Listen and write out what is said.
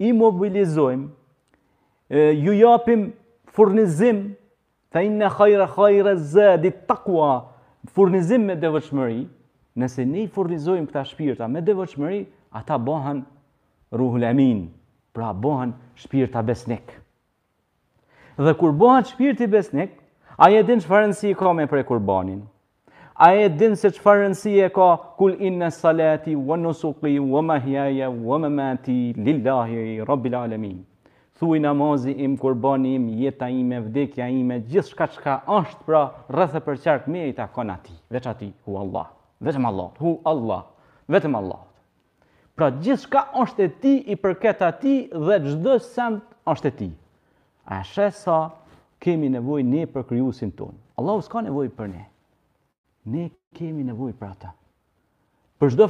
i mobilizojmë, ju japim furnizim, fa inë kajra kajra zë, di takua, furnizim me devëqëmëri, nëse ne i furnizojmë këta shpirta me devëqëmëri, ata bohan ruhulamin, pra bohan shpirta besnik. Dhe kur bohan shpirti besnik, a jetin që farënësi i kome për e kurbanin, A e din se që farënësi e ka kul inë salati, wa nusuki, wa mahjaja, wa mamati, lillahi, rabbil alamin. Thuj namazi im, kurban im, jeta ime, vdekja ime, gjithë shka qka është pra rrëthë për qarkë me e ta kona ti, veç ati, hu Allah, vetëm Allah, hu Allah, vetëm Allah. Pra gjithë shka është e ti i përketa ti dhe dhe sëmë është e ti. A shesa kemi nevoj ne për kryusin tonë. Allah s'ka nevoj për ne ne kemi nevojë për ata. Për shdo,